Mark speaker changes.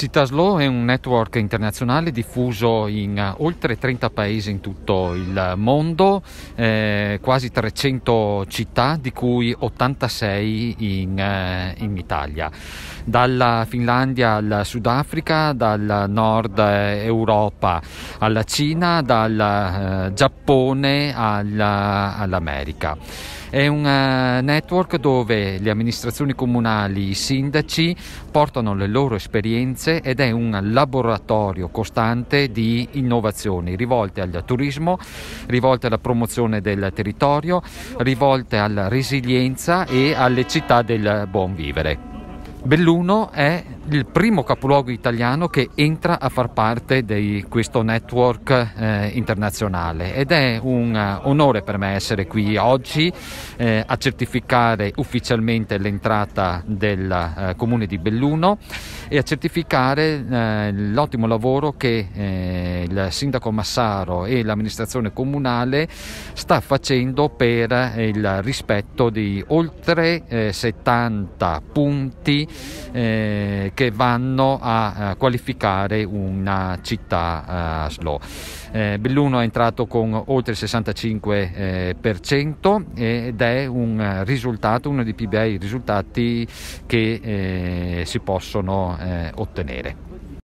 Speaker 1: Citaslo è un network internazionale diffuso in eh, oltre 30 paesi in tutto il mondo, eh, quasi 300 città, di cui 86 in, eh, in Italia. Dalla Finlandia al Sudafrica, dal nord eh, Europa alla Cina, dal eh, Giappone alla, eh, all'America. È un network dove le amministrazioni comunali, i sindaci portano le loro esperienze cresce ed è un laboratorio costante di innovazioni rivolte al turismo, rivolte alla promozione del territorio, rivolte alla resilienza e alle città del buon vivere. Belluno è il primo capoluogo italiano che entra a far parte di questo network eh, internazionale ed è un uh, onore per me essere qui oggi eh, a certificare ufficialmente l'entrata del uh, comune di Belluno e a certificare eh, l'ottimo lavoro che eh, il sindaco Massaro e l'amministrazione comunale sta facendo per eh, il rispetto di oltre eh, 70 punti che vanno a, a eh, qualificare una città eh, slow. Eh, Belluno è entrato con oltre il 65% ed è un risultato, uno dei più bei risultati che si possono ottenere.